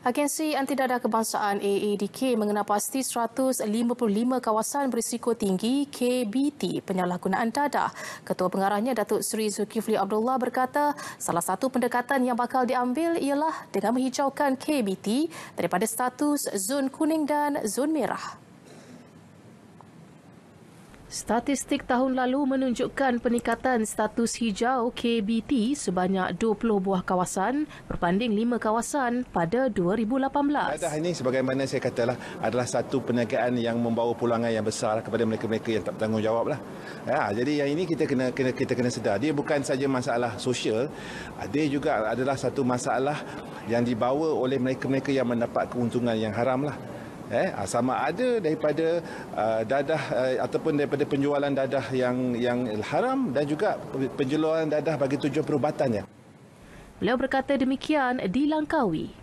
Agensi Antidada Kebangsaan AADK mengenal pasti 155 kawasan berisiko tinggi KBT penyalahgunaan dadah. Ketua pengarahnya Datuk Seri Zulkifli Abdullah berkata salah satu pendekatan yang bakal diambil ialah dengan menghijaukan KBT daripada status zon kuning dan zon merah. Statistik tahun lalu menunjukkan peningkatan status hijau KBT sebanyak 20 buah kawasan berbanding 5 kawasan pada 2018. Adah ini sebagaimana saya katalah adalah satu perniagaan yang membawa pulangan yang besar kepada mereka-mereka yang tak bertanggungjawab. Lah. Ya, jadi yang ini kita kena, kena kita kena sedar. Dia bukan saja masalah sosial, dia juga adalah satu masalah yang dibawa oleh mereka-mereka yang mendapat keuntungan yang haram. Lah eh ah, sama ada daripada uh, dadah uh, ataupun daripada penjualan dadah yang yang haram dan juga penjualan dadah bagi tujuan perubatannya. Beliau berkata demikian di Langkawi.